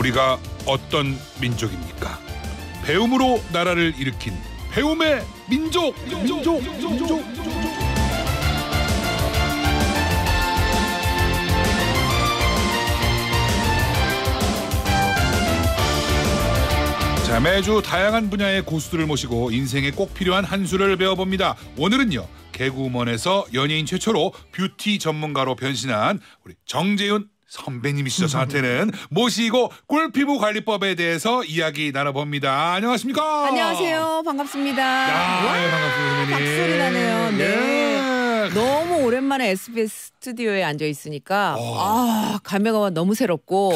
우리가 어떤 민족입니까? 배움으로 나라를 일으킨 배움의 민족. 민족, 민족, 민족. 자, 매주 다양한 분야의 고수들을 모시고 인생에 꼭 필요한 한 수를 배워봅니다. 오늘은요. 개그우먼에서 연예인 최초로 뷰티 전문가로 변신한 우리 정재윤 선배님이시죠 저한테는 모시고 꿀피부 관리법에 대해서 이야기 나눠봅니다. 안녕하십니까? 안녕하세요. 반갑습니다. 야, 와, 예, 반갑습니다. 선배님. 박수리 나네요. 네. 예. 너무 오랜만에 SBS 스튜디오에 앉아 있으니까 어. 아 감회가 너무 새롭고.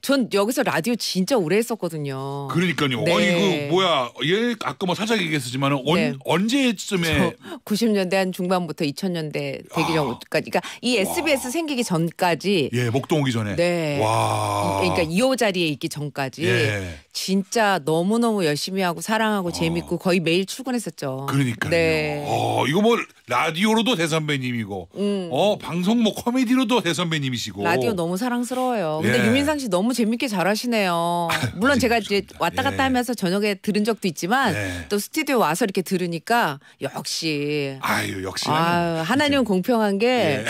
전 여기서 라디오 진짜 오래 했었거든요. 그러니까요. 네. 어이 그 뭐야 얘 아까 뭐 살짝 얘기했었지만 은 네. 언제쯤에 90년대 한 중반부터 2000년대 되기 전까지 아. 그러니까 이 SBS 와. 생기기 전까지 예 목동 오기 전에 네 와. 그러니까 2호 자리에 있기 전까지 예. 진짜 너무 너무 열심히 하고 사랑하고 어. 재밌고 거의 매일 출근했었죠. 그러니까요. 네. 어 이거 뭐 라디오로도 대선배님이고 음. 어 방송 뭐 코미디로도 대선배님이시고 라디오 너무 사랑스러워요. 근데 예. 유민상 씨 너무 너무 재밌게 잘하시네요. 물론 제가 이제 왔다 갔다 예. 하면서 저녁에 들은 적도 있지만 예. 또 스튜디오 와서 이렇게 들으니까 역시 아유 역시 아, 아유, 하나님은 공평한 게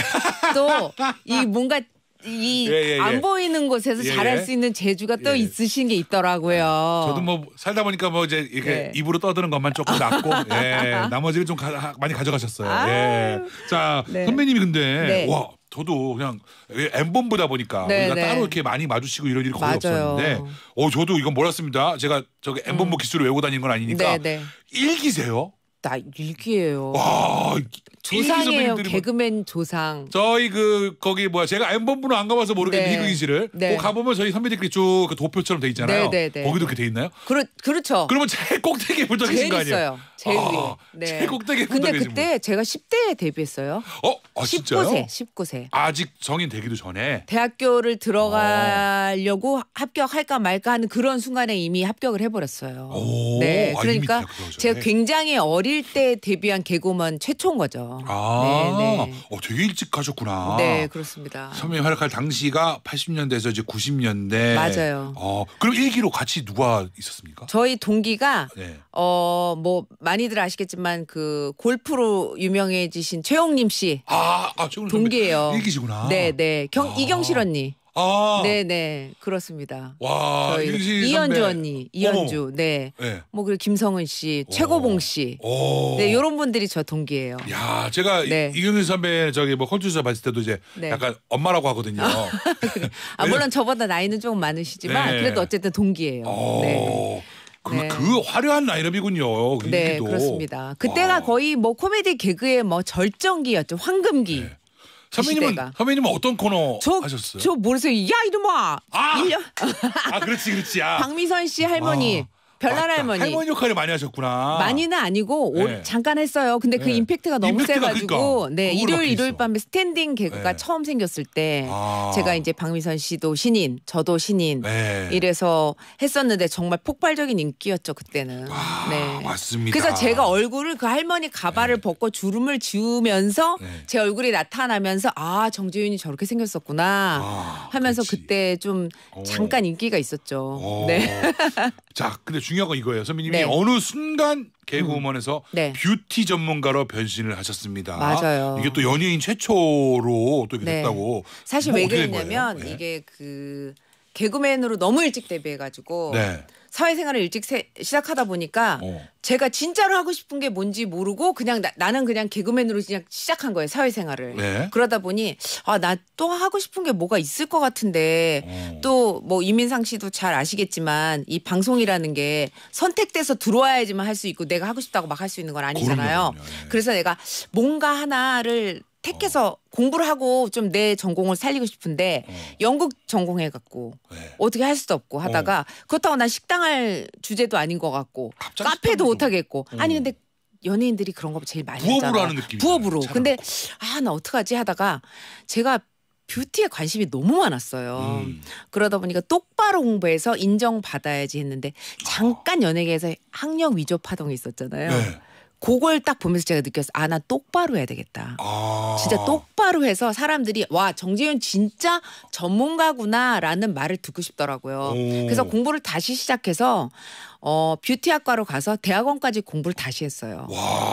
또이 예. 뭔가 이안 예, 예, 예. 보이는 곳에서 예, 잘할 예. 수 있는 재주가 또 있으신 게 있더라고요. 저도 뭐 살다 보니까 뭐 이제 이렇게 입으로 떠드는 것만 조금 낫고 나머지를 좀 가, 많이 가져가셨어요. 예. 자 네. 선배님이 근데 네. 와 저도 그냥 엠본보다 보니까 네, 우리가 네. 따로 이렇게 많이 마주치고 이런 일이 거의 맞아요. 없었는데 어 저도 이건 몰랐습니다. 제가 저기 엠본보 음. 기술을 외우고 다니는 건 아니니까 네, 네. 일기세요. 나 일기예요. 와, 조상이에요. 뭐 개그맨 조상. 저희 그 거기 뭐야 제가 엠번부는 안 가봐서 모르겠는데 네. 희극이지를 네. 꼭 가보면 저희 선배들끼리 그 쭉 그 도표처럼 돼 있잖아요. 네, 네, 네. 거기도 그렇게 돼 있나요? 그렇 그렇죠. 그러면 제일 꼭대기에 붙어 계신 거 아니에요? 있어요. 제일 아, 네. 제일 꼭대기에 붙어 계신 근데 그때 제가 10대에 데뷔했어요. 어, 아, 19세, 19세. 아직 성인 되기도 전에. 대학교를 들어가려고 아. 합격할까 말까 하는 그런 순간에 이미 합격을 해버렸어요. 오, 아, 네, 그러니까 제가 굉장히 어린 어릴 때 데뷔한 개그우먼 최초인 거죠. 아, 네, 네. 어, 되게 일찍 가셨구나. 네, 그렇습니다. 선배님 활약할 당시가 80년대에서 이제 90년대. 맞아요. 어, 그럼 일기로 같이 누가 있었습니까? 저희 동기가 네. 어, 뭐 많이들 아시겠지만 그 골프로 유명해지신 최홍림 씨. 아, 아 최홍림 동기예요. 일기시구나. 네, 네. 경, 아. 이경실 언니. 아. 네네 그렇습니다. 와. 저희 이현주 선배. 언니, 이현주, 네. 네. 뭐 그리고 김성은 씨, 최고봉 씨, 오. 네 이런 분들이 저 동기예요. 야, 제가 네. 이경윤 선배 저기 뭐 컬투쇼 봤을 때도 이제 네. 약간 엄마라고 하거든요. 아, 아 물론 저보다 나이는 조금 많으시지만 네. 그래도 어쨌든 동기예요. 어. 네. 그, 네. 그 화려한 라인업이군요. 그 네, 인기도. 그렇습니다. 그때가 와. 거의 뭐 코미디 개그의 뭐 절정기였죠. 황금기. 네. 선배님은 시대가. 선배님은 어떤 코너 저, 하셨어요? 저 모르세요. 야 이놈아. 아, 1년. 아 그렇지 그렇지. 아. 박미선 씨 할머니. 아. 별난 할머니. 할머니 역할을 많이 하셨구나. 많이는 아니고 올, 네. 잠깐 했어요. 근데 그 네. 임팩트가 너무 임팩트가 세가지고 그러니까. 네 일요일 일요일 밤에 스탠딩 개그가 네. 처음 생겼을 때 아. 제가 이제 박미선 씨도 신인, 저도 신인 네. 이래서 했었는데 정말 폭발적인 인기였죠 그때는. 아, 네 맞습니다. 그래서 제가 얼굴을 그 할머니 가발을 네. 벗고 주름을 지우면서 네. 제 얼굴이 나타나면서 아 정재윤이 저렇게 생겼었구나 아, 하면서 그치. 그때 좀 어. 잠깐 오. 인기가 있었죠. 오. 어. 네. 자 근데 중요한 건 이거예요. 선배님이 네. 어느 순간 개그우먼에서 음. 네. 뷰티 전문가로 변신을 하셨습니다. 맞아요. 이게 또 연예인 최초로 또 이렇게 네. 됐다고. 사실 뭐왜 그랬냐면 예. 이게 그 개그맨으로 너무 일찍 데뷔해가지고 네. 사회생활을 일찍 세, 시작하다 보니까 어. 제가 진짜로 하고 싶은 게 뭔지 모르고 그냥 나, 는 그냥 개그맨으로 그냥 시작한 거예요 사회생활을 네. 그러다 보니 아 나 또 하고 싶은 게 뭐가 있을 것 같은데 어. 또뭐 이민상 씨도 잘 아시겠지만 이 방송이라는 게 선택돼서 들어와야지만 할 수 있고 내가 하고 싶다고 막 할 수 있는 건 아니잖아요 예. 그래서 내가 뭔가 하나를 택해서 공부를 하고 좀 내 전공을 살리고 싶은데 어. 연극 전공해 갖고 네. 어떻게 할 수도 없고 하다가 어. 그렇다고 난 식당할 주제도 아닌 것 같고 카페도 못 하겠고 어. 아니 근데 연예인들이 그런 거 제일 많이 부업으로 하잖아. 하는 느낌요 부업으로. 근데 아 나 어떡하지 하다가 제가 뷰티에 관심이 너무 많았어요. 음. 그러다 보니까 똑바로 공부해서 인정받아야지 했는데 아. 잠깐 연예계에서 학력 위조 파동이 있었잖아요. 네. 그걸 딱 보면서 제가 느꼈어. 아, 나 똑바로 해야 되겠다. 아 진짜 똑바로 해서 사람들이 와, 정재윤 진짜 전문가구나라는 말을 듣고 싶더라고요. 그래서 공부를 다시 시작해서 어, 뷰티학과로 가서 대학원까지 공부를 다시 했어요.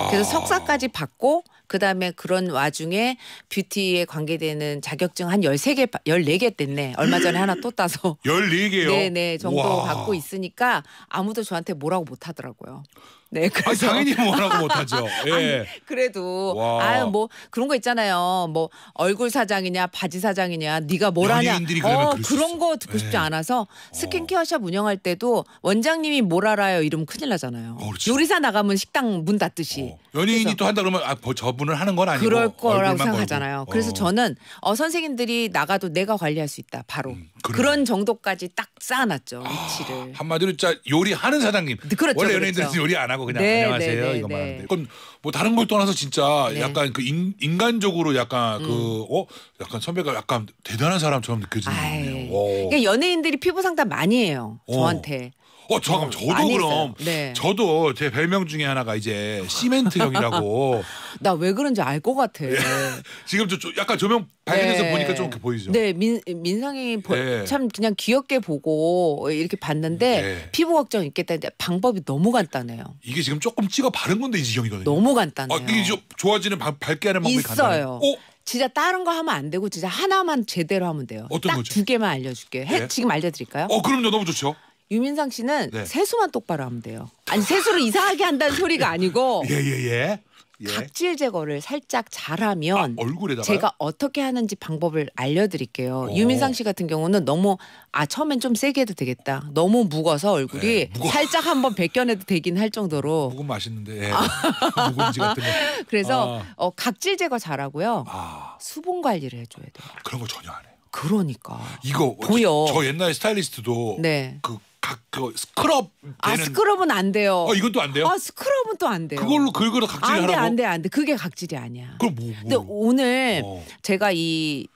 그래서 석사까지 받고 그다음에 그런 와중에 뷰티에 관계되는 자격증 한 열세 개 열네 개됐네 얼마 전에 하나 또 따서. 열네 개요 네네. 네, 정도 와. 받고 있으니까 아무도 저한테 뭐라고 못 하더라고요. 네, 아, 그래서 아, 당연히 뭐라고 못하죠. 예. 아니, 그래도 아유 뭐 그런 거 있잖아요. 뭐 얼굴 사장이냐 바지 사장이냐 네가 뭘 하냐. 어 그런 거 듣고 싶지 예. 않아서 어. 스킨케어샵 운영할 때도 원장님이 뭘 알아요 이러면 큰일 나잖아요. 어, 그렇죠. 요리사 나가면 식당 문 닫듯이. 어. 연예인이 또 한다 그러면 아, 뭐 저분을 하는 건 아니고 그럴 거라고 생각하잖아요. 걸고. 어. 그래서 어. 저는 어, 선생님들이 나가도 내가 관리할 수 있다 바로 음, 그런 정도까지 딱 쌓아놨죠 위치를. 아, 한마디로 진짜 요리하는 사장님. 네, 그렇죠, 원래 연예인들은 그렇죠. 요리 안 하고 그냥 네, 안녕하세요 네, 이거만 하는데 그건 뭐 다른 걸 떠나서 진짜 네. 약간 그 인, 간적으로 약간 그 음. 그어 약간 선배가 약간 대단한 사람처럼 느껴지는 거예요. 그러니까 연예인들이 피부 상담 많이 해요 어. 저한테. 어. 어 잠깐 저도 그럼 네. 저도 제 별명 중에 하나가 이제 시멘트 형이라고 나 왜 그런지 알 것 같아. 예. 지금 저, 저 약간 조명 밝은데서 네. 보니까 좀 이렇게 보이죠. 네, 민, 민상이 보- 네. 참 그냥 귀엽게 보고 이렇게 봤는데 네. 피부 걱정 있겠다 했는데 방법이 너무 간단해요. 이게 지금 조금 찍어 바른 건데 이 지경이거든요. 너무 간단해요. 아 이게 이 좋아지는 바- 밝게 하는 방법이 있어요. 간단해요. 어? 진짜 다른 거 하면 안 되고 진짜 하나만 제대로 하면 돼요. 어떤 딱 거죠? 두 개만 알려줄게요. 해- 네. 지금 알려드릴까요? 어 그럼요 너무 좋죠. 유민상 씨는 네. 세수만 똑바로 하면 돼요. 아니 세수를 이상하게 한다는 소리가 아니고 예 예, 예. 예. 각질 제거를 살짝 잘하면 아, 얼굴에다가 제가 어떻게 하는지 방법을 알려드릴게요. 오. 어. 유민상 씨 같은 경우는 너무 아 처음엔 좀 세게 해도 되겠다. 너무 무거워서 얼굴이 예, 네, 무거... 살짝 한번 벗겨내도 되긴 할 정도로 무금 맛있는데 예. 아. 그래서 아. 어, 각질 제거 잘하고요. 아. 수분 관리를 해줘야 돼요. 그런 거 전혀 안 해. 그러니까 이거 보여. 저, 저 옛날 스타일리스트도 네. 그 각그 스크럽 아 되는- 스크럽은 안 돼요. 어, 이것도 안 돼요? 아 스크럽은 또 안 돼요. 그걸로 긁으러 각질 안돼 하라고? 안돼 안돼 그게 각질이 아니야. 그럼 뭐, 뭐? 근데 오늘 어. 제가 이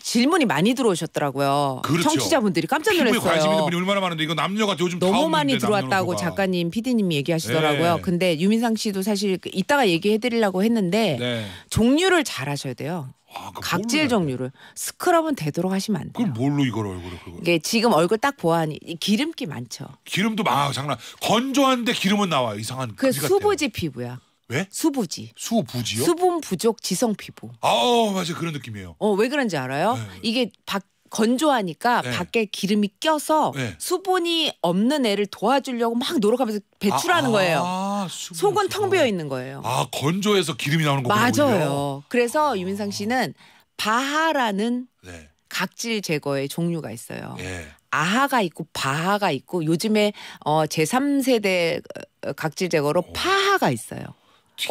질문이 많이 들어오셨더라고요. 그렇죠. 청취자분들이 깜짝 피부에 관심 있는 놀랐어요. 분이 얼마나 많은데 이거 남녀가 요즘 너무 없 많이 들어왔다고 남녀가 작가님, 피디님이 얘기하시더라고요. 네. 근데 유민상 씨도 사실 이따가 얘기해 드리려고 했는데 네. 종류를 잘 하셔야 돼요. 아, 그러니까 각질 종류를 스크럽은 되도록 하시면 안 돼요. 그럼 뭘로 이걸 얼굴을 그걸? 이게 지금 얼굴 딱 보아하니 기름기 많죠. 기름도 막 아, 장난. 건조한데 기름은 나와 이상한. 그 수부지 피부야. 왜? 수부지. 수부지요? 수분 부족 지성 피부. 아, 맞아 그런 느낌이에요. 어, 왜 그런지 알아요? 네. 이게 밖 건조하니까 네. 밖에 기름이 껴서 네. 수분이 없는 애를 도와주려고 막 노력하면서 배출하는 아, 아 거예요. 아, 속은 텅 비어 있는 거예요. 아 건조해서 기름이 나오는 거군요. 맞아요. 그래서 아. 유민상 씨는 바하라는 네. 각질 제거의 종류가 있어요. 예. 아하가 있고 바하가 있고 요즘에 어, 제3세대 어, 각질 제거로 오. 파하가 있어요.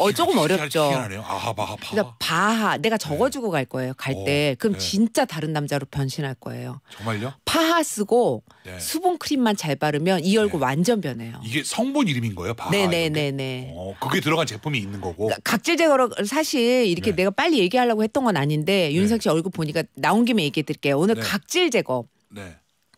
어 조금 어렵죠. 아하 바하 바. 그까 그러니까 바하 내가 적어주고 갈 거예요. 갈때 어, 그럼 네. 진짜 다른 남자로 변신할 거예요. 정말요? 파하 쓰고 네. 수분 크림만 잘 바르면 이 얼굴 네. 완전 변해요. 이게 성분 이름인 거예요, 바하. 네네네네. 네, 네. 어, 그게 들어간 제품이 있는 거고. 그러니까 각질 제거로 사실 이렇게 네. 내가 빨리 얘기하려고 했던 건 아닌데 윤석 씨 얼굴 보니까 나온 김에 얘기해 드릴게요. 오늘 각질 제거. 네.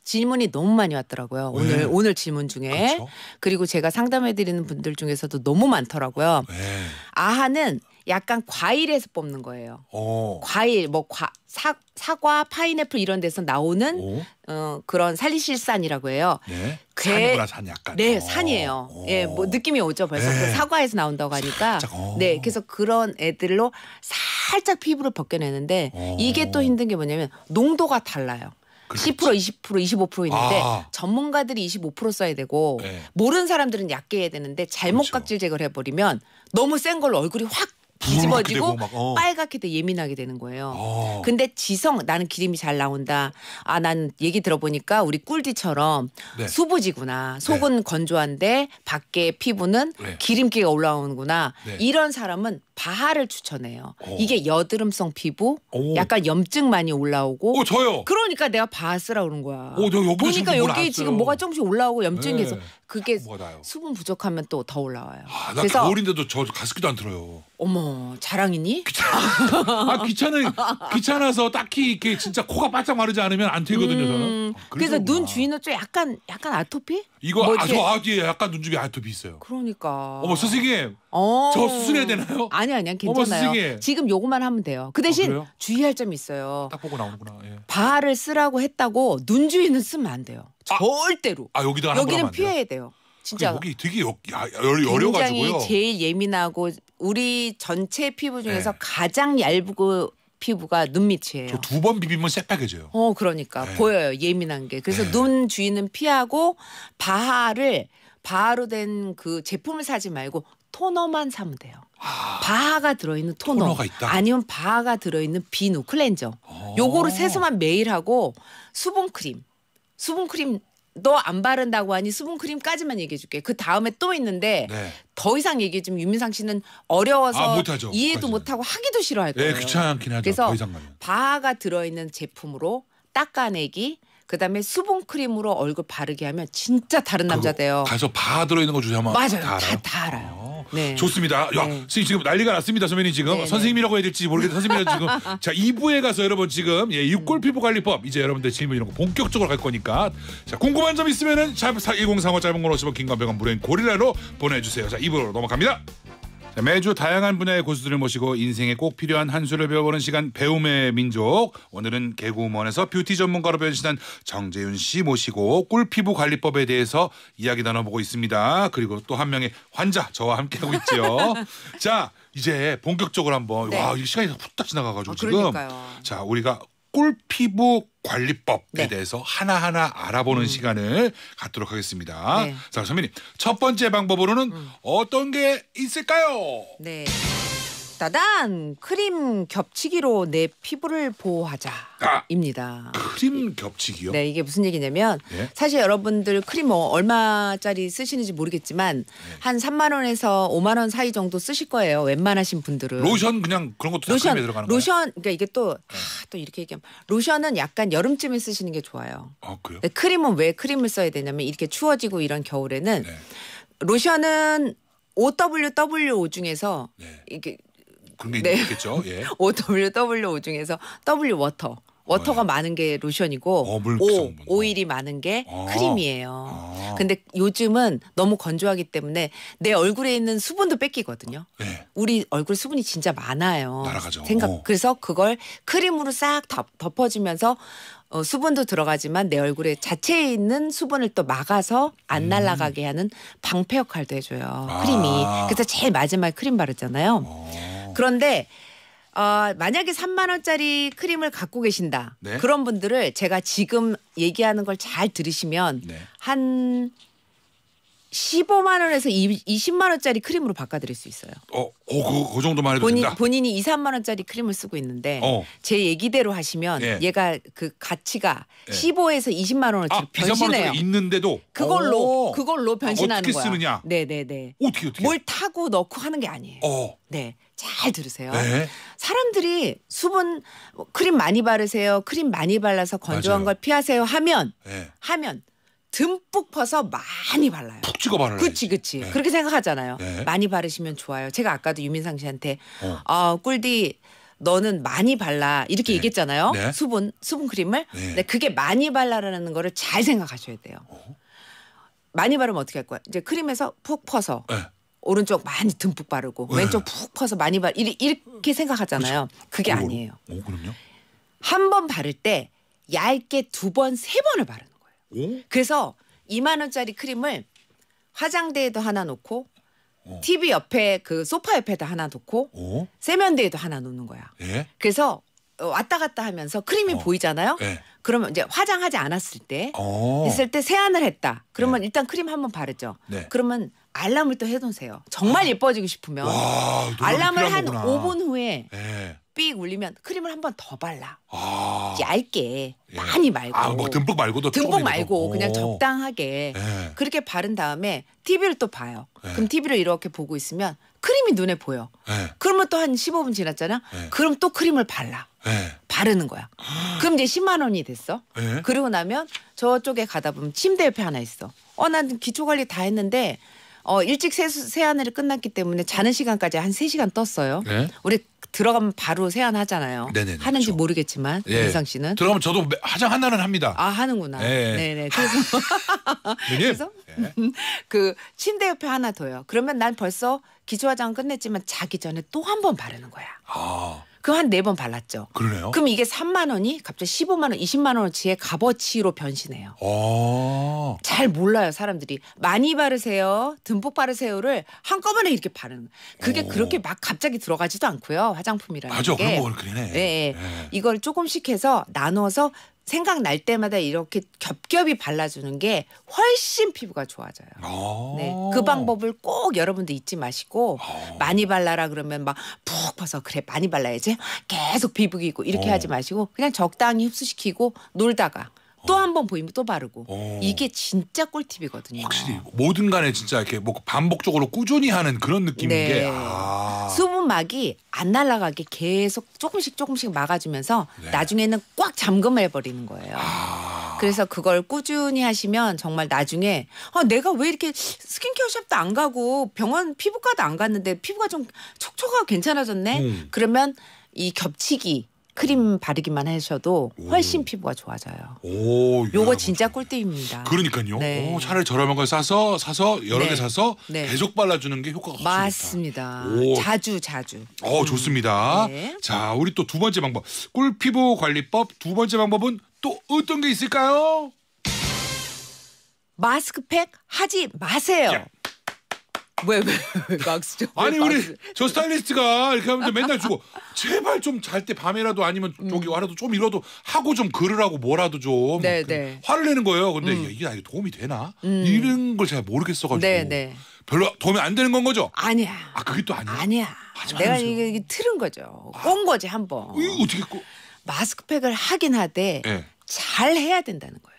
질문이 너무 많이 왔더라고요. 왜? 오늘 네. 오늘 질문 중에 그렇죠? 그리고 제가 상담해 드리는 분들 중에서도 너무 많더라고요. 왜? 네. 아하는 약간 과일에서 뽑는 거예요. 오. 어. 과일 뭐 과, 사, 과 파인애플 이런 데서 나오는 어, 그런 살리실산이라고 해요. 네. 괴, 산이구나 산 약간. 네, 오. 어. 산이에요. 예, 어. 뭐 느낌이 오죠 벌써. 네. 그 사과에서 나온다고 하니까. 살짝, 네, 그래서 그런 애들로 살짝 피부를 벗겨내는데 이게 또 힘든 게 뭐냐면 농도가 달라요. 10% 20% 25% 있는데 아. 전문가들이 25% 써야 되고 네. 모르는 사람들은 약게 해야 되는데 잘못 그렇죠. 각질 제거를 해버리면 너무 센 걸로 얼굴이 확 뒤집어지고 막, 어. 빨갛게 돼 예민하게 되는 거예요. 어. 근데 지성 나는 기름이 잘 나온다. 아난 얘기 들어보니까 우리 꿀디처럼 네. 수부지구나. 네. 속은 네. 건조한데 밖에 피부는 네. 기름기가 올라오는구나. 네. 이런 사람은 바하를 추천해요. 오. 어. 이게 여드름성 피부, 오. 약간 염증 많이 올라오고. 오, 저요. 그러니까 내가 바하 쓰라 그런 거야. 오, 저 여기 보니까 여기 지금 뭐가 조금씩 올라오고 염증이 해서 네. 그게 뭐 수분 부족하면 또 더 올라와요. 아, 나 그래서 겨울인데도 저 가습기도 안들어요 어머 자랑이니? 아 귀찮은 귀찮아서 딱히 이렇게 진짜 코가 바짝 마르지 않으면 안되거든요 저는. 음, 아, 그래서 눈 주위는 좀 약간 약간 아토피? 이거 뭐 아, 저 아뒤에 약간 눈주이 아더 비어요 그러니까. 어머 선생님 어. 저 수술해야 되나요? 아니 아니야 괜찮아요. 스승 지금 요거만 하면 돼요. 그 대신 그 주의할 점이 있어요. 딱 보고 나오는구나. 예. 바를 쓰라고 했다고 눈 주위는 쓰면 안 돼요. 아. 절대로. 아여기다 하면 여기는 피해야 돼요. 진짜 여기 되게 여, 야, 여, 여려가지고요. 굉장히 제일 예민하고 우리 전체 피부 중에서 네. 가장 얇고 피부가 눈밑이에요. 두 번 비비면 새빨개져요. 어, 그러니까 네. 보여요 예민한 게. 그래서 네. 눈 주위는 피하고 바하를 바하로 된 그 제품을 사지 말고 토너만 사면 돼요. 아, 바하가 들어있는 토너, 아니면 바하가 들어있는 비누 클렌저. 어. 요거를 세수만 매일 하고 수분 크림. 수분 크림 너안 바른다고 하니 수분크림까지만 얘기해줄게. 그 다음에 또 있는데 네. 더 이상 얘기 해 주면 유민상 씨는 어려워서 아, 못하죠. 이해도 못하고 하기도 싫어할 네, 거예요. 네, 귀찮긴 하죠. 그래서 바가 들어있는 제품으로 닦아내기, 그다음에 수분 크림으로 얼굴 바르게 하면 진짜 다른 남자 돼요. 가서 바 들어있는 거 주세요. 맞아요. 다, 다, 알아요? 다 알아요. 어, 네. 좋습니다. 야, 네. 선생님 지금 난리가 났습니다. 선생님 지금 네, 네, 선생님이라고 해야 될지 모르겠는데 선생님 지금 자 2부에 가서 여러분 지금 예, 육골 피부 관리법 이제 여러분들 질문 이런 거 본격적으로 갈 거니까 자 궁금한 점 있으면은 샵1035 짧은 걸 50원 긴건 1 0원 무료인 고릴라로 보내주세요. 자 2부로 넘어갑니다. 네, 매주 다양한 분야의 고수들을 모시고 인생에 꼭 필요한 한 수를 배워보는 시간 배움의 민족. 오늘은 개그우먼에서 뷰티 전문가로 변신한 정재윤 씨 모시고 꿀 피부 관리법에 대해서 이야기 나눠보고 있습니다. 그리고 또 한 명의 환자 저와 함께하고 있지요. 자 이제 본격적으로 한번 네. 와이 시간이 다 후딱 지나가가지고 아, 지금 자 우리가 꿀 피부 관리법에 네. 대해서 하나하나 알아보는 음. 시간을 갖도록 하겠습니다. 네. 자, 선배님 첫 번째 방법으로는 음. 어떤 게 있을까요? 네. 따단 크림 겹치기로 내 피부를 보호하자입니다. 크림 겹치기요? 네, 이게 무슨 얘기냐면 예? 사실 여러분들 크림 뭐 얼마짜리 쓰시는지 모르겠지만 예. 한 3만 원에서 5만 원 사이 정도 쓰실 거예요. 웬만하신 분들은 로션 그냥 그런 것도 로션, 다 들어가는 거예요? 그러니까 이게 또또 네. 예. 이렇게 얘기하면 로션은 약간 여름쯤에 쓰시는 게 좋아요. 아, 그래요? 크림은 왜 크림을 써야 되냐면 이렇게 추워지고 이런 겨울에는 네. 로션은 OWWO 중에서 네. 이게 그런 게 네. 있겠죠. 예. OWO 중에서 W 워터. 워터가 네. 많은 게 로션이고 오, 어, 오일이 많은 게 아. 크림이에요. 아. 근데 요즘은 너무 건조하기 때문에 내 얼굴에 있는 수분도 뺏기거든요. 네. 우리 얼굴 수분이 진짜 많아요. 날아가죠. 생각 어. 그래서 그걸 크림으로 싹 덮, 어주면서 어, 수분도 들어가지만 내 얼굴에 자체에 있는 수분을 또 막아서 안 음. 날아가게 하는 방패 역할도 해줘요. 아. 크림이. 그래서 제일 마지막에 크림 바르잖아요. 어. 그런데 어, 만약에 3만 원짜리 크림을 갖고 계신다. 네. 그런 분들을 제가 지금 얘기하는 걸 잘 들으시면 네. 한 15만 원에서 20만 원짜리 크림으로 바꿔드릴 수 있어요. 어, 어 그, 그 정도만 해도 본인, 된다. 본인이 2, 3만 원짜리 크림을 쓰고 있는데 어. 제 얘기대로 하시면 예. 얘가 그 가치가 예. 15에서 20만 원어치 아, 변신해요. 있는데도 그걸로 오. 그걸로 아, 변신하는 어떻게 거야. 어 쓰느냐? 네, 네, 네. 어떻게 어떻게? 뭘 타고 넣고 하는 게 아니에요. 어. 네. 잘 들으세요. 네. 사람들이 수분 크림 많이 바르세요. 크림 많이 발라서 건조한 맞아요. 걸 피하세요 하면 네. 하면 듬뿍 퍼서 많이 발라요. 푹 찍어 바르라. 그치 그치. 네. 그렇게 생각하잖아요. 네. 많이 바르시면 좋아요. 제가 아까도 유민상 씨한테 어, 어 꿀디 너는 많이 발라 이렇게 네. 얘기했잖아요. 네. 수분 수분 크림을. 네. 근데 그게 많이 발라라는 거를 잘 생각하셔야 돼요. 어? 많이 바르면 어떻게 할 거야? 이제 크림에서 푹 퍼서 네. 오른쪽 많이 듬뿍 바르고 네. 왼쪽 푹 퍼서 많이 바 이렇게 생각하잖아요. 그렇죠. 그게 어, 아니에요. 오, 어, 그럼요. 한 번 바를 때 얇게 두 번, 세 번을 바르는. 오? 예? 그래서 2만 원짜리 크림을 화장대에도 하나 놓고 어. TV 옆에 그 소파 옆에다 하나 놓고 오? 어? 세면대에도 하나 놓는 거야. 예? 그래서 왔다 갔다 하면서 크림이 어. 보이잖아요. 예. 그러면 이제 화장하지 않았을 때 오. 어. 있을 때 세안을 했다. 그러면 예. 일단 크림 한번 바르죠. 네. 그러면 알람을 또 해놓으세요. 정말 아. 예뻐지고 싶으면 와, 알람을 한 5분 후에 예. 삑 울리면 크림을 한 번 더 발라. 아. 얇게 예. 많이 말고. 아, 뭐 듬뿍 말고도 듬뿍 말고 그냥 적당하게 예. 그렇게 바른 다음에 TV를 또 봐요. 예. 그럼 TV를 이렇게 보고 있으면 크림이 눈에 보여. 예. 그러면 또 한 15분 지났잖아. 예. 그럼 또 크림을 발라. 예. 바르는 거야. 그럼 이제 10만 원이 됐어. 그리고 나면 저쪽에 가다 보면 침대 옆에 하나 있어. 어, 난 기초 관리 다 했는데 어, 일찍 세 새하늘이 끝났기 때문에 자는 시간까지 한3시간 떴어요. 우리 들어가면 바로 세안하잖아요. 네네네, 하는지 그렇죠. 모르겠지만 예. 민상 씨는 들어가면 저도 화장 하나는 합니다. 아 하는구나. 예. 네네. 그 그래서 예. 그 침대 옆에 하나 둬요. 그러면 난 벌써 기초 화장 끝냈지만 자기 전에 또 한 번 바르는 거야. 아 그럼 한네 번 발랐죠. 그러네요. 그럼 이게 3만 원이 갑자기 15만 원, 20만 원어치의 값어치로 변신해요. 아. 잘 몰라요 사람들이 많이 바르세요, 듬뿍 바르세요를 한꺼번에 이렇게 바르는. 그게 오. 그렇게 막 갑자기 들어가지도 않고요 화장품이라는 맞아, 게. 맞아 그런 거 그러네. 네, 네. 이걸 조금씩 해서 나눠서 생각날 때마다 이렇게 겹겹이 발라주는 게 훨씬 피부가 좋아져요. 아. 네, 그 방법을 꼭 여러분도 잊지 마시고 아. 많이 발라라 그러면 막 푹 퍼서 그래 많이 발라야지 계속 피부 기고 이렇게 어. 하지 마시고 그냥 적당히 흡수시키고 놀다가 또한번 보이면 또 바르고 오. 어. 이게 진짜 꿀팁이거든요. 확실히 모든 간에 진짜 이렇게 뭐 반복적으로 꾸준히 하는 그런 느낌인 네. 게 아. 수분막이 안 날아가게 계속 조금씩 조금씩 막아주면서 네. 나중에는 꽉 잠금해 을 버리는 거예요. 아. 그래서 그걸 꾸준히 하시면 정말 나중에 아, 내가 왜 이렇게 스킨케어샵도 안 가고 병원 피부과도 안 갔는데 피부가 좀 촉촉하고 괜찮아졌네. 음. 그러면 이 겹치기 크림 바르기만 하셔도 훨씬 오. 피부가 좋아져요. 오, 야, 요거 진짜 뭐 꿀팁입니다. 그러니까요. 네. 오, 차라리 저렴한 걸 싸서 사서 여러 네. 개 사서 네. 계속 발라주는 게 효과가 좋습니다. 맞습니다. 자주 자주. 어 좋습니다. 네. 자 우리 또 두 번째 방법 꿀 피부 관리법 두 번째 방법은 또 어떤 게 있을까요? 마스크팩 하지 마세요. 야. 왜, 왜, 왜 막스 줘? 아니 우리 저 스타일리스트가 이렇게 하면 맨날 주고 제발 좀 잘 때 밤에라도 아니면 음. 저기 와라도 좀 이러도 하고 좀 그러라고 뭐라도 좀 네, 네. 화를 내는 거예요. 근데 음. 이게 나에 도움이 되나 음. 이런 걸 잘 모르겠어가지고 네, 네. 별로 도움이 안 되는 건 거죠? 아니야. 아 그게 또 아니야? 아니야. 내가 이게, 이게 틀은 거죠. 아. 꼰 거지 한번. 이 어떻게 꼰? 마스크팩을 하긴 하되 네. 잘 해야 된다는 거예요.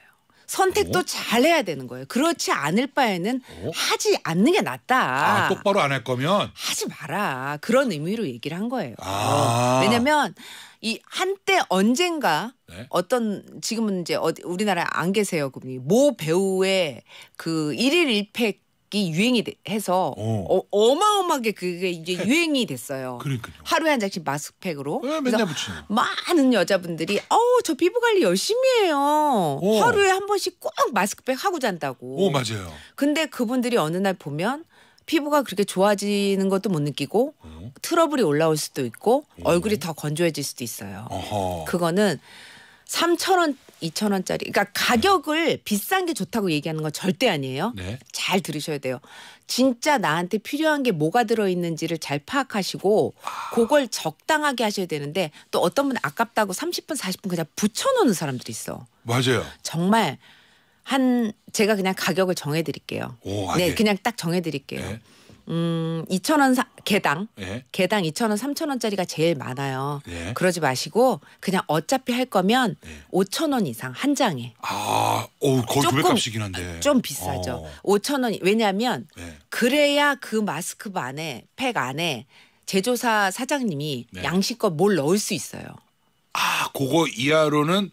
선택도 어? 잘해야 되는 거예요. 그렇지 않을 바에는 어? 하지 않는 게 낫다. 아, 똑바로 안 할 거면 하지 마라. 그런 의미로 얘기를 한 거예요. 아. 왜냐면 이 한때 언젠가 네? 어떤 지금은 이제 어디 우리나라에 안 계세요 그분이 모 배우의 그 1일 1팩 이 유행이 되, 해서 어. 어, 마어마하게 그게 이제 유행이 됐어요. 그러니까요. 하루에 한 장씩 마스크팩으로. 네, 맨날 붙이요. 많은 여자분들이 어우 저 피부 관리 열심히 해요. 오. 어. 하루에 한 번씩 꼭 마스크팩 하고 잔다고. 오 어, 맞아요. 근데 그분들이 어느 날 보면 피부가 그렇게 좋아지는 것도 못 느끼고 음. 트러블이 올라올 수도 있고 음. 얼굴이 더 건조해질 수도 있어요. 어허. 그거는 3천 원 2천 원짜리. 그러니까 가격을 비싼 게 좋다고 얘기하는 건 절대 아니에요. 네. 잘 들으셔야 돼요. 진짜 나한테 필요한 게 뭐가 들어 있는지를 잘 파악하시고 아. 그걸 적당하게 하셔야 되는데 또 어떤 분은 아깝다고 30분 40분 그냥 붙여 놓는 사람들이 있어. 맞아요. 정말 한 제가 그냥 가격을 정해 드릴게요. 네, 그냥 딱 정해 드릴게요. 네. 음, 2,000원 사, 개당. 예. 개당 2,000원, 3,000원짜리가 제일 많아요. 예. 그러지 마시고 그냥 어차피 할 거면 예. 5,000원 이상 한 장에. 아, 오, 거의 조금, 값이긴 한데. 아, 좀 비싸죠. 어. 오. 5,000원. 왜냐면 예. 그래야 그 마스크 그 안에 팩 안에 제조사 사장님이 네. 양식껏 뭘 넣을 수 있어요. 아, 그거 이하로는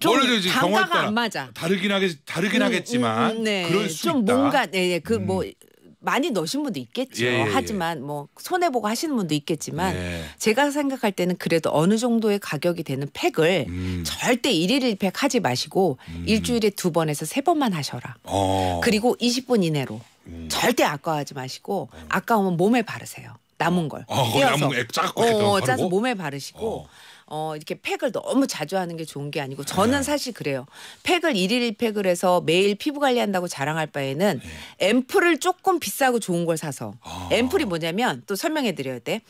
좀모 단가가 안 맞아. 다르긴 하게 다르긴 음, 하겠지만 음, 음 네. 그럴 수좀 있다. 뭔가 네, 네. 그뭐 음. 많이 넣으신 분도 있겠죠. 예, 예, 예, 하지만 뭐 손해 보고 하시는 분도 있겠지만 예. 제가 생각할 때는 그래도 어느 정도의 가격이 되는 팩을 음. 절대 일일일팩 하지 마시고 음. 일주일에 두 번에서 세 번만 하셔라. 어. 그리고 20분 이내로 음. 절대 아까워하지 마시고 아까우면 몸에 바르세요. 남은 걸. 어, 어 남은 액 어, 어, 짜서 몸에 바르시고 어. 어, 이렇게 팩을 너무 자주 하는 게 좋은 게 아니고 저는 네. 사실 그래요. 팩을 일일 팩을 해서 매일 피부 관리한다고 자랑할 바에는 네. 앰플을 조금 비싸고 좋은 걸 사서 아. 앰플이 뭐냐면 또 설명해 드려야 돼.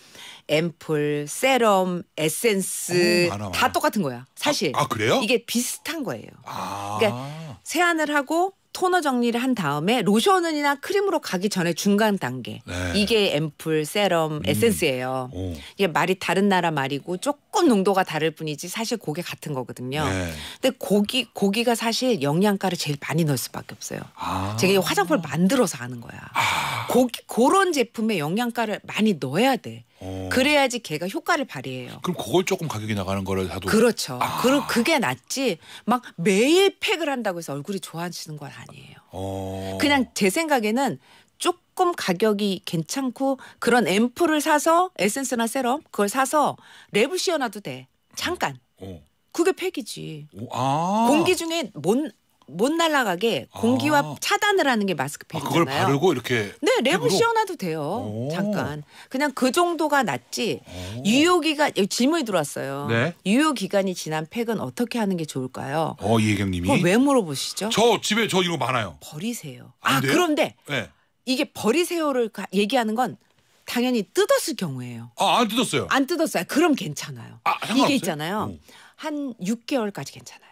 앰플, 세럼, 에센스 오, 많아, 많아. 다 똑같은 거야. 사실. 아, 아, 그래요? 이게 비슷한 거예요. 아. 그러니까 세안을 하고 토너 정리를 한 다음에 로션이나 크림으로 가기 전에 중간 단계. 네. 이게 앰플, 세럼, 음. 에센스예요. 오. 이게 말이 다른 나라 말이고 조금 농도가 다를 뿐이지 사실 고게 같은 거거든요. 네. 근데 고기 고기가 사실 영양가를 제일 많이 넣을 수밖에 없어요. 아. 제가 이 화장품을 만들어서 하는 거야. 아. 고기 그런 제품에 영양가를 많이 넣어야 돼. 어. 그래야지 걔가 효과를 발휘해요. 그럼 그걸 조금 가격이 나가는 거를 사도 그렇죠. 아. 그럼 그게 낫지 막 매일 팩을 한다고 해서 얼굴이 좋아지는 건 아니에요. 어. 그냥 제 생각에는 조금 가격이 괜찮고 그런 앰플을 사서 에센스나 세럼 그걸 사서 랩을 씌워놔도 돼. 잠깐. 어. 그게 팩이지. 오, 아. 공기 중에 뭔못 날아가게 공기와 아. 차단을 하는 게마스크팩이에요 아, 그걸 바르고 이렇게 네, 랩을 팩으로? 씌워놔도 돼요. 오. 잠깐. 그냥 그 정도가 낫지. 유효기간 여기 질문이 들어왔어요. 네. 유효기간이 지난 팩은 어떻게 하는 게 좋을까요? 어, 이혜경님이. 왜 물어보시죠? 저 집에 저 이거 많아요. 버리세요. 아 그런데 네. 이게 버리세요를 가- 얘기하는 건 당연히 뜯었을 경우에요 아, 안 뜯었어요. 안 뜯었어요. 그럼 괜찮아요. 아, 이게 있잖아요. 오. 한 6개월까지 괜찮아요.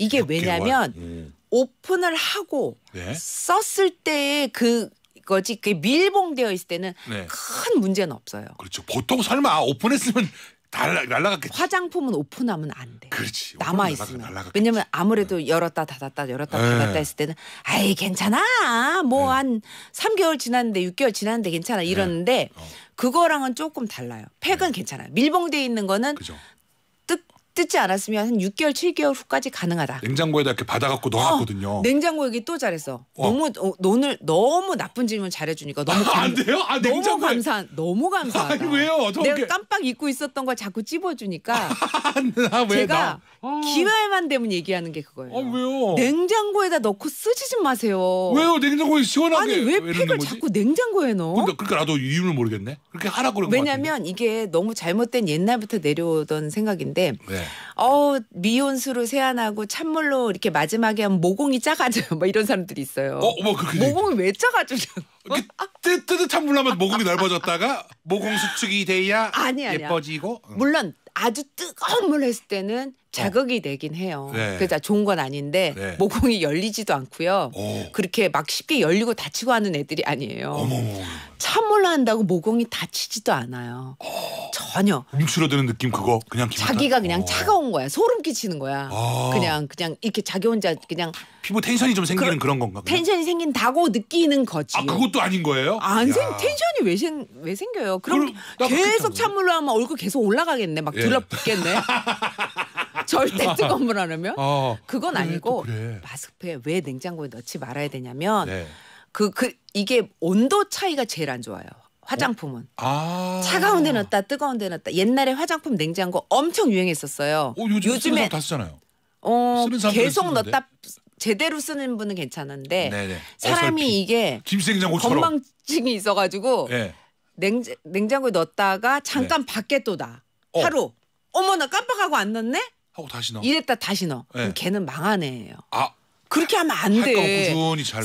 이게 왜냐면 음. 오픈을 하고 네. 썼을 때의 그 거지 그 밀봉되어 있을 때는 네. 큰 문제는 없어요. 그렇죠. 보통 설마 오픈했으면 달라 날라갔겠지. 화장품은 오픈하면 안 돼. 그렇지. 남아 있으면. 왜냐면 아무래도 네. 열었다 닫았다 열었다 에 네. 닫았다 했을 때는 아이 괜찮아. 뭐 한 3개월 지났는데 6개월 지났는데 괜찮아 이러는데 어. 그거랑은 조금 달라요. 팩은 괜찮아요. 밀봉돼 있는 거는 그죠. 뜯지 않았으면 한 6개월, 7개월 후까지 가능하다. 냉장고에다 이렇게 받아갖고 넣어놨거든요. 어, 냉장고 얘기 또 잘했어. 어. 너무 어, 오늘 너무 나쁜 질문 잘해주니까 너무 아, 감, 안 돼요? 아, 너무 감사, 너무 감사. 아니 왜요? 내가 이게 깜빡 잊고 있었던 걸 자꾸 찝어주니까 아, 왜, 제가 나... 아. 기회만 되면 얘기하는 게 그거예요. 아, 왜요? 냉장고에다 넣고 쓰지 좀 마세요. 왜요? 냉장고에 시원하게 아니 왜 팩을 자꾸 냉장고에 넣어? 그러니까, 그러니까 나도 이유를 모르겠네. 그렇게 하라고 그런 왜냐면 이게 너무 잘못된 옛날부터 내려오던 생각인데. 네. 어 미온수로 세안하고 찬물로 이렇게 마지막에 하면 모공이 작아져요. 뭐 이런 사람들이 있어요. 어, 어머 그렇게 그, 그. 모공이 왜 작아지냐고. 그 뜨, 뜨뜻한 물 하면 모공이 넓어졌다가 모공 수축이 돼야 아니, 예뻐지고. 어. 물론 아주 뜨거운 물 했을 때는 자극이 되긴 해요. 어. 네. 그래서 좋은 건 아닌데 네. 모공이 열리지도 않고요. 오. 그렇게 막 쉽게 열리고 다치고 하는 애들이 아니에요. 어 참물로 한다고 모공이 다치지도 않아요. 어. 전혀. 움츠러드는 느낌 그거 그냥 자기가 그냥 어. 차가운 거야. 소름 끼치는 거야. 어. 그냥 그냥 이렇게 자기 혼자 그냥 피부 텐션이 좀 생기는 그, 런 건가? 그냥? 텐션이 생긴다고 느끼는 거지. 아 그것도 아닌 거예요? 안 생, 텐션이 왜, 생, 왜 생겨요? 그럼, 계속 찬물로 하면 얼굴 계속 올라가겠네. 막 예. 들럽겠네. 절대 아. 뜨거운 물안으면 어, 아. 그건 그래, 아니고 그래. 마스크팩 왜 냉장고에 넣지 말아야 되냐면 네. 그, 그 이게 온도 차이가 제일 안 좋아요. 화장품은 어? 아 차가운 데 넣었다 뜨거운 데 넣었다 옛날에 화장품 냉장고 엄청 유행했었어요. 어, 요즘 에다 쓰잖아요. 어 계속 넣었다 제대로 쓰는 분은 괜찮은데 네네. 사람이 어설피. 이게 김생장고 건망증이 있어가지고 네. 냉, 냉장고에 넣었다가 잠깐 네. 밖에 또나 어. 하루 어머나 깜빡하고 안 넣네 하고 다시 넣어. 이랬다 다시 넣어. 네. 그럼 걔는 망하네예요 아. 그렇게 하면 안 돼.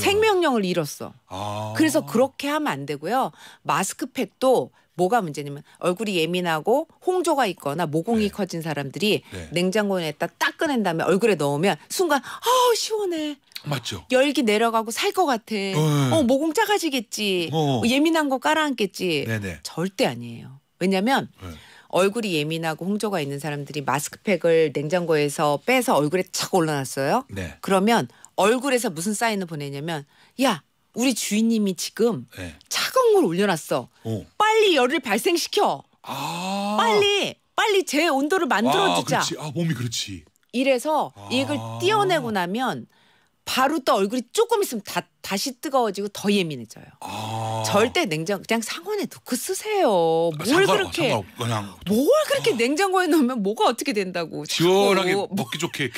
생명력을 잃었어. 아. 그래서 그렇게 하면 안 되고요. 마스크팩도 뭐가 문제냐면 얼굴이 예민하고 홍조가 있거나 모공이 네. 커진 사람들이 네. 냉장고에다 딱 꺼낸 다음에 얼굴에 넣으면 순간 아 시원해. 맞죠. 열기 내려가고 살 것 같아. 음. 어, 모공 작아지겠지. 어. 예민한 거 깔아앉겠지. 네네. 절대 아니에요. 왜냐면 네. 얼굴이 예민하고 홍조가 있는 사람들이 마스크팩을 냉장고에서 빼서 얼굴에 착 올려놨어요. 네. 그러면 얼굴에서 무슨 사인을 보내냐면 야 우리 주인님이 지금 네. 차가운 걸 올려놨어. 오. 빨리 열을 발생시켜. 아. 빨리 빨리 제 온도를 만들어주자. 아, 아 몸이 그렇지. 이래서 아. 이걸 띄어내고 나면 바로 또 얼굴이 조금 있으면 다 다시 뜨거워지고 더 예민해져요. 아. 절대 냉장 그냥 상온에 놓고 쓰세요. 아, 뭘 상관, 그렇게 상관, 그냥 뭘 그렇게 어. 냉장고에 넣으면 뭐가 어떻게 된다고. 시원하게 자꾸. 먹기 좋게.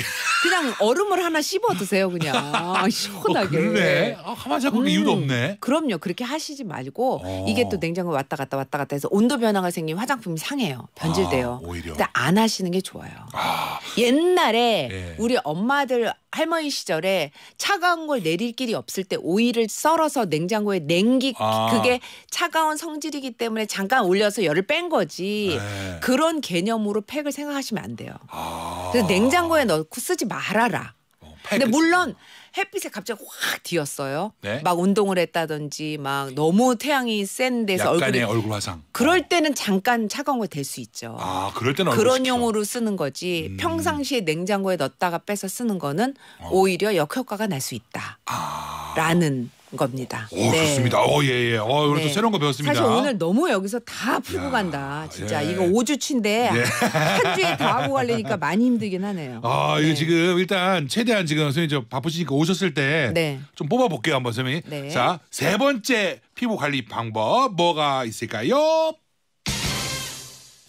그냥 얼음을 하나 씹어 드세요 그냥 어, 아, 시원하게. 어, 그러네. 만히 자꾸 음, 이유도 없네. 그럼요. 그렇게 하시지 말고 어. 이게 또 냉장고 왔다 갔다 왔다 갔다 해서 온도 변화가 생기면 화장품이 상해요. 변질돼요. 아, 오히려. 근데 안 하시는 게 좋아요. 아. 옛날에 네. 우리 엄마들 할머니 시절에 차가운 걸 내릴 길이 없을 때 오이를 썰어서 냉장고에 냉기 아. 그게 차가운 성질이기 때문에 잠깐 올려서 열을 뺀 거지 네. 그런 개념으로 팩을 생각하시면 안 돼요. 아. 그래서 냉장고에 넣고 쓰지 말아라. 어, 근데 물론 햇빛에 갑자기 확 뒤었어요. 네? 막 운동을 했다든지 막 너무 태양이 센 데서 얼굴이 얼굴 화상. 그럴 어. 때는 잠깐 차가운 걸댈수 있죠. 아, 그럴 때는 그런 용으로 쓰는 거지. 음. 평상시에 냉장고에 넣었다가 빼서 쓰는 거는 어. 오히려 역효과가 날 수 있다. 아. 라는 겁니다. 오, 네. 좋습니다. 오, 어, 예, 예. 어, 오늘 네. 새로운 거 배웠습니다. 사실 오늘 너무 여기서 다 풀고 야, 간다. 아, 진짜 예. 이거 5주치인데 예. 한 주에 다 하고 가려니까 많이 힘들긴 하네요. 아, 이거 네. 지금 일단 최대한 지금 선생님 저 바쁘시니까 오셨을 때좀 네. 뽑아볼게요. 한번 선생님. 자, 세 번째 피부 관리 방법 뭐가 있을까요?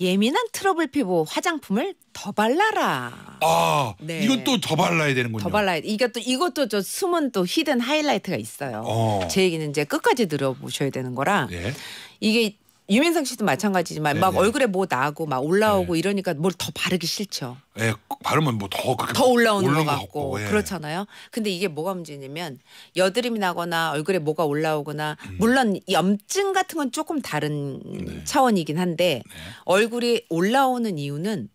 예민한 트러블 피부 화장품을 더 발라라. 아, 네. 이건 또 더 발라야 되는군요. 더 발라야 이게 또 이것도 저 숨은 또 히든 하이라이트가 있어요. 어. 제 얘기는 이제 끝까지 들어보셔야 되는 거라. 네. 이게 유민상 씨도 마찬가지지만 네네. 막 얼굴에 뭐 나고 막 올라오고 네. 이러니까 뭘 더 바르기 싫죠. 예, 바르면 뭐 더 그렇게 더 올라오는 것 같고, 같고 예. 그렇잖아요. 근데 이게 뭐가 문제냐면 여드름이 나거나 얼굴에 뭐가 올라오거나 음. 물론 염증 같은 건 조금 다른 네. 차원이긴 한데 네. 얼굴이 올라오는 이유는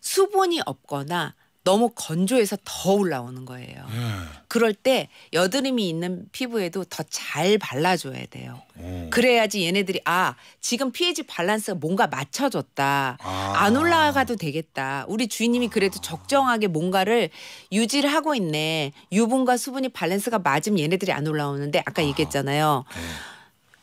수분이 없거나 너무 건조해서 더 올라오는 거예요. 음. 그럴 때 여드름이 있는 피부에도 더 잘 발라줘야 돼요. 오. 그래야지 얘네들이 아 지금 pH 밸런스가 뭔가 맞춰졌다. 아. 안 올라가도 되겠다. 우리 주인님이 아. 그래도 아. 적정하게 뭔가를 유지를 하고 있네. 유분과 수분이 밸런스가 맞으면 얘네들이 안 올라오는데 아까 아. 얘기했잖아요.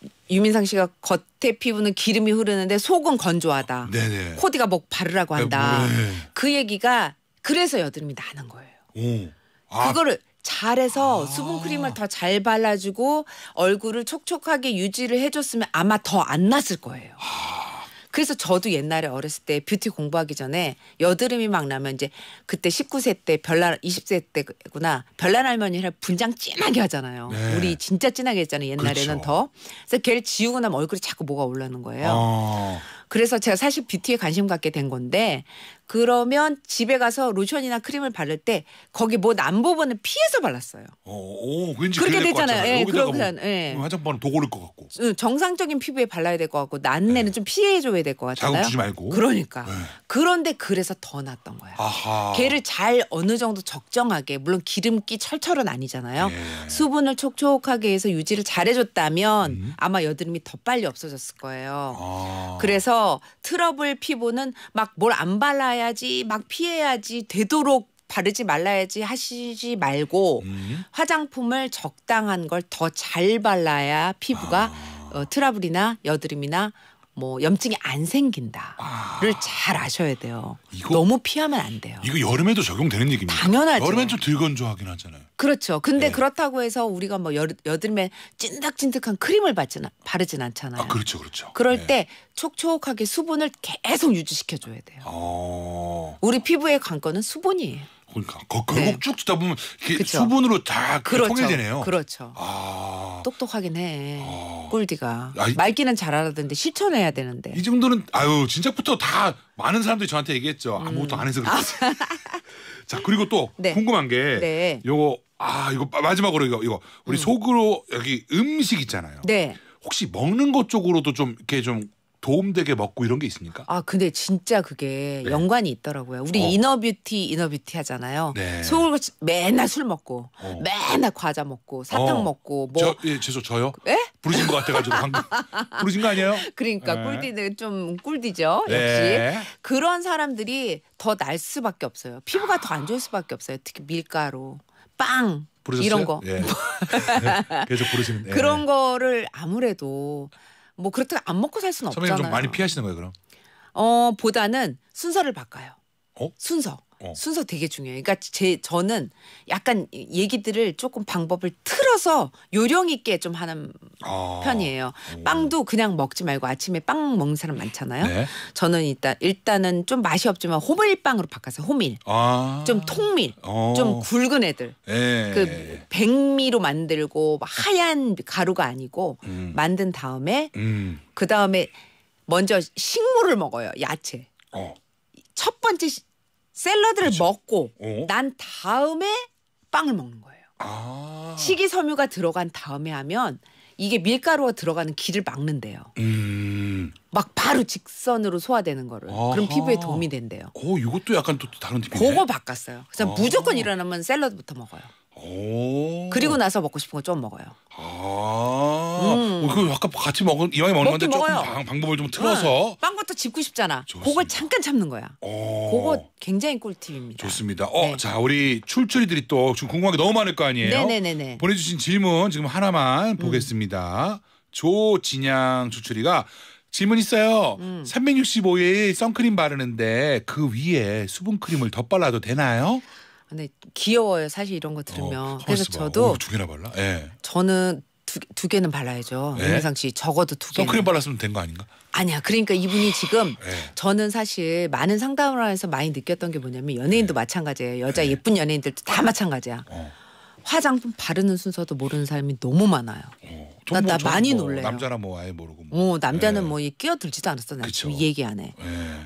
네. 유민상 씨가 겉에 피부는 기름이 흐르는데 속은 건조하다. 네네. 네. 코디가 뭐 바르라고 한다. 네. 네. 그 얘기가 그래서 여드름이 나는 거예요. 오. 아. 그거를 잘해서 아. 수분크림을 더 잘 발라주고 얼굴을 촉촉하게 유지를 해줬으면 아마 더 안 났을 거예요. 아. 그래서 저도 옛날에 어렸을 때 뷰티 공부하기 전에 여드름이 막 나면 이제 그때 19세 때 별난 20세 때구나 별난 할머니를 분장 진하게 하잖아요. 네. 우리 진짜 진하게 했잖아요. 옛날에는 그렇죠. 더. 그래서 걔를 지우고 나면 얼굴이 자꾸 뭐가 올라는 거예요. 아. 그래서 제가 사실 뷰티에 관심 갖게 된 건데 그러면 집에 가서 로션이나 크림을 바를 때 거기 뭐남 부분을 피해서 발랐어요. 오, 어, 오 왠지 그렇게 됐잖아요. 예, 그렇게 뭐, 예. 화장품은 뭐 도고를 것 같고. 응, 음, 정상적인 피부에 발라야 될 것 같고 난내는 예. 좀 피해줘야 될 것 같아요. 자극 주지 말고. 그러니까. 예. 그런데 그래서 더낫던 거야. 아하. 걔를 잘 어느 정도 적정하게 물론 기름기 철철은 아니잖아요. 예. 수분을 촉촉하게 해서 유지를 잘해줬다면 음. 아마 여드름이 더 빨리 없어졌을 거예요. 아. 그래서 그래서 트러블 피부는 막 뭘 안 발라야지 막 피해야지 되도록 바르지 말라야지 하시지 말고 음. 화장품을 적당한 걸 더 잘 발라야 피부가 아. 어, 트러블이나 여드름이나 뭐 염증이 안 생긴다를 아... 잘 아셔야 돼요. 이거... 너무 피하면 안 돼요. 이거 여름에도 적용되는 얘기입니다. 당연하죠. 여름엔 좀덜 건조하긴 하잖아요. 그렇죠. 근데 네. 그렇다고 해서 우리가 뭐 여, 여름에 찐득찐득한 크림을 바르진, 바르진 않잖아요. 아, 그렇죠. 그렇죠. 그럴 네. 때 촉촉하게 수분을 계속 유지시켜줘야 돼요. 어... 우리 피부의 관건은 수분이에요. 그러니까 거, 결국 네. 쭉 듣다 보면 이게 그쵸. 수분으로 다 그렇죠. 통일되네요. 그렇죠. 아. 똑똑하긴 해. 아. 꼴디가 아, 이- 말기는 잘 알아듣는데 실천해야 되는데. 이 정도는 아유 진작부터 다 많은 사람들이 저한테 얘기했죠. 음. 아무것도 안 해서 아. 그렇지. 자 그리고 또 네. 궁금한 게 네. 요거 아 이거 마- 지막으로 이거 이거 우리 음. 속으로 여기 음식 있잖아요. 네. 혹시 먹는 것 쪽으로도 좀 이렇게 좀 도움되게 먹고 이런 게 있습니까? 아 근데 진짜 그게 네. 연관이 있더라고요. 우리 어. 이너뷰티 이너뷰티 하잖아요. 네. 속을 맨날 술 먹고 어. 맨날 과자 먹고 사탕 어. 먹고 뭐. 저, 예, 죄송 저요. 예? 부르신 것 같아가지고 방금 부르신 거 아니에요? 그러니까 네. 꿀디는 좀 꿀디죠 네. 역시 네. 그런 사람들이 더 날 수밖에 없어요. 피부가 더 안 좋을 수밖에 없어요. 특히 밀가루, 빵 부르셨어요? 이런 거. 예. 계속 부르시면 예. 그런 거를 아무래도 뭐 그렇다고 안 먹고 살 수는 없잖아요. 선배님 좀 많이 피하시는 거예요 그럼? 어 보다는 순서를 바꿔요. 어? 순서. 어. 순서 되게 중요해요. 그러니까 제 저는 약간 얘기들을 조금 방법을 틀어서 요령 있게 좀 하는 아. 편이에요. 빵도 그냥 먹지 말고 아침에 빵 먹는 사람 많잖아요. 네. 저는 일단 일단은 좀 맛이 없지만 호밀빵으로 바꿨어요. 호밀, 아. 좀 통밀, 어. 좀 굵은 애들. 예. 그 백미로 만들고 하얀 가루가 아니고 음. 만든 다음에 음. 그 다음에 먼저 식물을 먹어요. 야채. 어. 첫 번째 샐러드를 그치. 그렇죠. 먹고 어? 난 다음에 빵을 먹는 거예요. 아. 식이섬유가 들어간 다음에 하면 이게 밀가루가 들어가는 길을 막는데요. 음. 막 바로 직선으로 소화되는 거를. 아하. 그럼 피부에 도움이 된대요. 오, 어, 이것도 약간 또 다른 팁이네. 그거 바꿨어요. 그래서 아. 무조건 일어나면 샐러드부터 먹어요. 그리고 나서 먹고 싶은 거 좀 먹어요. 아, 음. 아까 어, 같이 먹은 이왕에 먹는 건데 조금 방, 방법을 좀 틀어서 응. 빵부터 짚고 싶잖아. 좋습니다. 그걸 잠깐 참는 거야. 어. 그거 굉장히 꿀팁입니다. 좋습니다. 어, 네. 자 우리 출출이들이 또 지금 궁금한 게 너무 많을 거 아니에요. 네네네네. 보내주신 질문 지금 하나만 음. 보겠습니다. 조진양 출출이가 질문 있어요. 음. 365일 선크림 바르는데 그 위에 수분크림을 덧 발라도 되나요? 근데 귀여워요 사실 이런 거 어, 들으면. 어, 그래서 저도 오, 두 개나 발라? 예. 저는 두, 두 개는 발라야죠. 예? 윤상 씨 적어도 두 개. 선크림 발랐으면 된 거 아닌가? 아니야. 그러니까 이분이 지금 예. 저는 사실 많은 상담을 하면서 많이 느꼈던 게 뭐냐면 연예인도 예. 마찬가지예요. 여자 예. 예쁜 연예인들도 다 마찬가지야. 어. 화장품 바르는 순서도 모르는 사람이 너무 많아요. 나, 나 많이 뭐 놀래요. 남자라 뭐 아예 모르고. 뭐. 어, 남자는 예. 뭐이 끼어들지도 않았어. 나 지금 이 얘기 안 해. 예.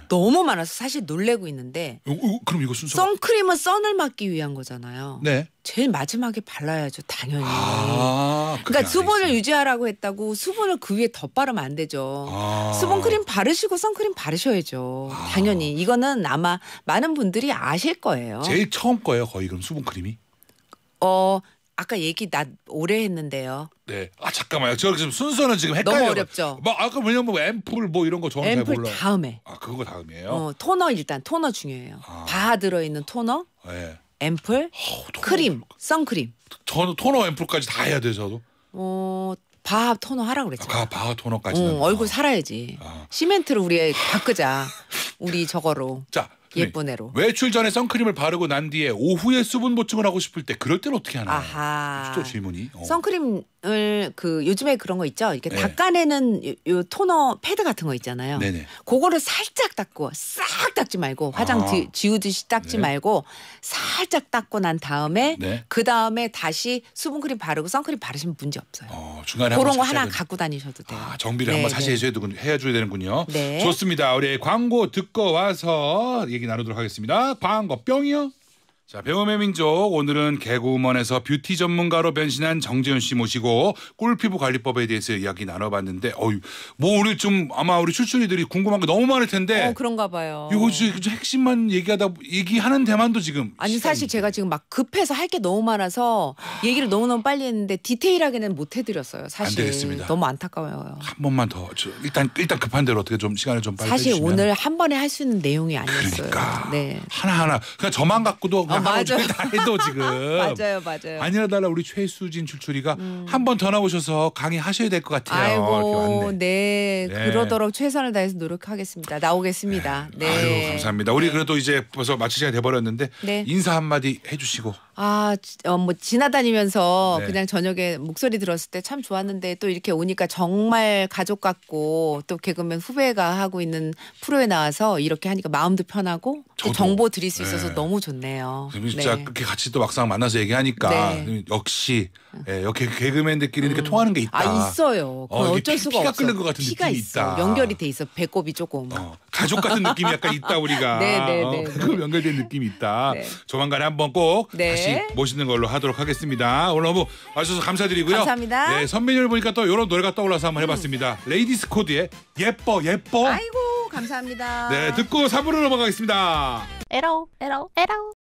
너무 많아서 사실 놀래고 있는데. 어, 어, 그럼 이거 순서. 선크림은 선을 막기 위한 거잖아요. 네. 제일 마지막에 발라야죠, 당연히. 아, 그러니까 수분을 유지하라고 했다고 수분을 그 위에 덧바르면 안 되죠. 아. 수분크림 바르시고 선크림 바르셔야죠. 아. 당연히 이거는 아마 많은 분들이 아실 거예요. 제일 처음 거예요, 거의 그럼 수분크림이. 어 아까 얘기 나 오래 했는데요. 네. 아 잠깐만요. 저 지금 순서는 지금 헷갈려. 너무 어렵죠? 막 뭐 아까 뭐냐면 뭐 앰플 뭐 이런 거 저는 앰플 잘 몰라. 다음에. 아 그거 다음이에요. 어, 토너 일단 토너 중요해요. 아. 다 들어있는 토너, 네. 앰플, 아, 어 토너. 크림, 선크림. 저는 토너 앰플까지 다 해야 돼요 저도. 어, 바 토너 하라 그랬잖아. 아, 바 토너까지는. 어, 얼굴 아. 살아야지. 아. 시멘트를 우리 바꾸자. 우리 저거로. 자 네. 예쁜 애로. 외출 전에 선크림을 바르고 난 뒤에 오후에 수분 보충을 하고 싶을 때 그럴 때는 어떻게 하나요? 아하. 또 질문이. 어. 선크림을 그 요즘에 그런 거 있죠. 이렇게 네. 닦아내는 요, 요, 토너 패드 같은 거 있잖아요. 네네. 그거를 살짝 닦고 싹 닦지 말고 화장 아. 지우듯이 닦지 네. 말고 살짝 닦고 난 다음에 네. 그 다음에 다시 수분크림 바르고 선크림 바르시면 문제 없어요. 어, 중간에 그런 거 하나 갖고 다니셔도 돼요. 아, 정비를 네, 한번 네. 사실 해줘야 되는군요. 네. 좋습니다. 우리 광고 듣고 와서. 얘기 나누도록 하겠습니다. 방거 뿅이요. 자, 배움의 민족 오늘은 개구먼에서 뷰티 전문가로 변신한 정재현 씨 모시고 꿀피부 관리법에 대해서 이야기 나눠봤는데 어유 뭐 우리 좀 아마 우리 출출이들이 궁금한 게 너무 많을 텐데 어, 그런가 봐요. 이거 지금 핵심만 얘기하다 얘기하는 대만도 지금 아니 시간이... 사실 제가 지금 막 급해서 할 게 너무 많아서 얘기를 너무너무 빨리 했는데 디테일하게는 못 해드렸어요. 사실 안 되겠습니다. 너무 안타까워요. 한 번만 더 일단 일단 급한 대로 어떻게 좀 시간을 좀 빨리 사실 해주시면. 오늘 한 번에 할 수 있는 내용이 아니었어요. 그러니까 네. 하나 하나 그냥 그러니까 저만 갖고도 그 맞아요. 다 해도 지금. 맞아요, 맞아요. 아니라 달라 우리 최수진 출출이가 음. 한번 더 나오셔서 강의하셔야 될 것 같아요. 아이고, 네. 네. 그러도록 최선을 다해서 노력하겠습니다. 나오겠습니다. 네. 네. 아유, 감사합니다. 우리 네. 그래도 이제 벌써 마칠 시간이 돼버렸는데 네. 인사 한마디 해주시고. 아, 어, 뭐 지나다니면서 네. 그냥 저녁에 목소리 들었을 때 참 좋았는데 또 이렇게 오니까 정말 가족 같고 또 개그맨 후배가 하고 있는 프로에 나와서 이렇게 하니까 마음도 편하고 정보 드릴 수 있어서 네. 너무 좋네요. 지금 진짜 네. 그렇게 같이 또 막상 만나서 얘기하니까 네. 역시 예, 역시 개그맨들끼리 이렇게 음. 통하는 게 있다. 아 있어요. 어, 그건 어, 어쩔 수가 피가 없어. 끓는 것 같은 가 느낌이 있어. 있다. 연결이 돼 있어. 배꼽이 조금. 어, 가족 같은 느낌이 약간 있다 우리가. 네, 네, 네, 어, 네. 연결된 느낌이 있다. 네. 조만간에 한번 꼭 네. 다시 네. 멋있는 걸로 하도록 하겠습니다. 오늘 너무 와주셔서 감사드리고요. 감사합니다. 네, 선배님을 보니까 또 이런 노래가 떠올라서 한번 해봤습니다. 레이디스 음. 코드의 예뻐 예뻐. 아이고 감사합니다. 네, 듣고 3부로 넘어가겠습니다. 에러 에러 에러.